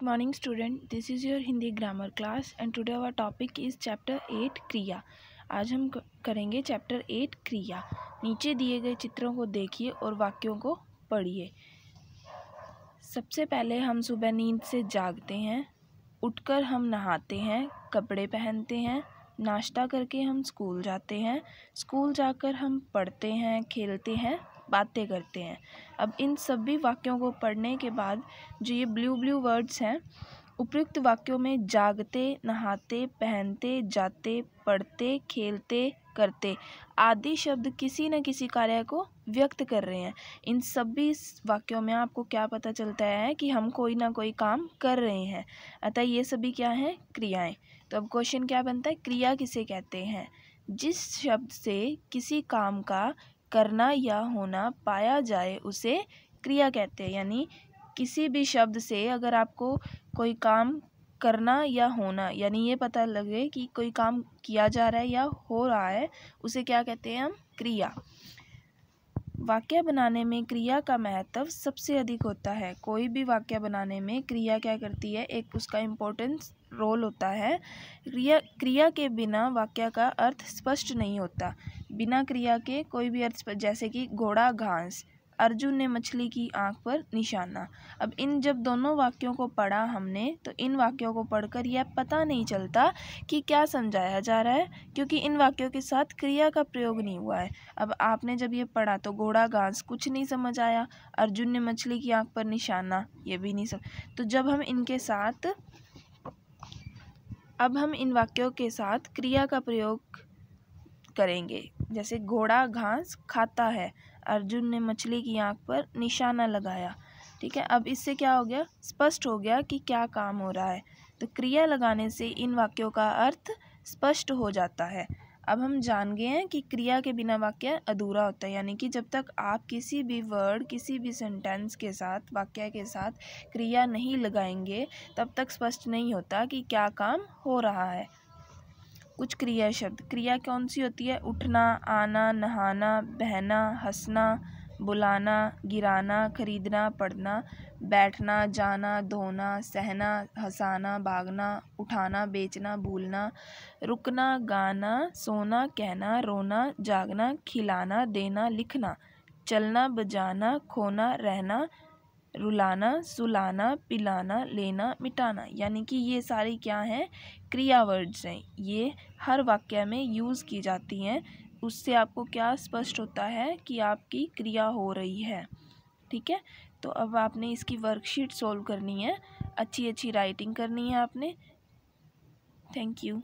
good morning student this is your Hindi grammar class and today our topic is chapter eight क्रिया आज हम करेंगे chapter eight क्रिया नीचे दिए गए चित्रों को देखिए और वाक्यों को पढ़िए सबसे पहले हम सुबह नींद से जागते हैं उठकर हम नहाते हैं कपड़े पहनते हैं नाश्ता करके हम स्कूल जाते हैं स्कूल जाकर हम पढ़ते हैं खेलते हैं बातें करते हैं अब इन सभी वाक्यों को पढ़ने के बाद जो ये ब्लू ब्लू वर्ड्स हैं उपयुक्त वाक्यों में जागते नहाते पहनते जाते पढ़ते खेलते करते आदि शब्द किसी न किसी कार्य को व्यक्त कर रहे हैं इन सभी वाक्यों में आपको क्या पता चलता है कि हम कोई ना कोई काम कर रहे हैं अतः ये सभी क्या हैं क्रियाएं तो अब क्वेश्चन क्या बनता है क्रिया किसे कहते हैं जिस शब्द से किसी काम का करना या होना पाया जाए उसे क्रिया कहते हैं यानी किसी भी शब्द से अगर आपको कोई काम करना या होना यानी ये पता लगे कि कोई काम किया जा रहा है या हो रहा है उसे क्या कहते हैं हम क्रिया वाक्य बनाने में क्रिया का महत्व सबसे अधिक होता है कोई भी वाक्य बनाने में क्रिया क्या करती है एक उसका इम्पोर्टेंस रोल होता है क्रिया क्रिया के बिना वाक्य का अर्थ स्पष्ट नहीं होता बिना क्रिया के कोई भी अर्थ जैसे कि घोड़ा घास अर्जुन ने मछली की आंख पर निशाना अब इन जब दोनों वाक्यों को पढ़ा हमने तो इन वाक्यों को पढ़कर यह पता नहीं चलता कि क्या समझाया जा रहा है क्योंकि इन वाक्यों के साथ क्रिया का प्रयोग नहीं हुआ है अब आपने जब ये पढ़ा तो घोड़ा घास कुछ नहीं समझ आया अर्जुन ने मछली की आंख पर निशाना ये भी नहीं समझ तो जब हम इनके साथ अब हम इन वाक्यों के साथ क्रिया का प्रयोग करेंगे जैसे घोड़ा घास खाता है अर्जुन ने मछली की आंख पर निशाना लगाया ठीक है अब इससे क्या हो गया स्पष्ट हो गया कि क्या काम हो रहा है तो क्रिया लगाने से इन वाक्यों का अर्थ स्पष्ट हो जाता है अब हम जान गए हैं कि क्रिया के बिना वाक्य अधूरा होता है यानी कि जब तक आप किसी भी वर्ड किसी भी सेंटेंस के साथ वाक्य के साथ क्रिया नहीं लगाएंगे तब तक स्पष्ट नहीं होता कि क्या काम हो रहा है कुछ क्रिया शब्द क्रिया कौन सी होती है उठना आना नहाना बहना हंसना बुलाना गिराना खरीदना पढ़ना बैठना जाना धोना सहना हंसाना भागना उठाना बेचना भूलना रुकना गाना सोना कहना रोना जागना खिलाना देना लिखना चलना बजाना खोना रहना रुलाना सुलाना पिलाना लेना मिटाना यानी कि ये सारी क्या हैं क्रिया वर्ड्स हैं ये हर वाक्य में यूज़ की जाती हैं उससे आपको क्या स्पष्ट होता है कि आपकी क्रिया हो रही है ठीक है तो अब आपने इसकी वर्कशीट सॉल्व करनी है अच्छी अच्छी राइटिंग करनी है आपने थैंक यू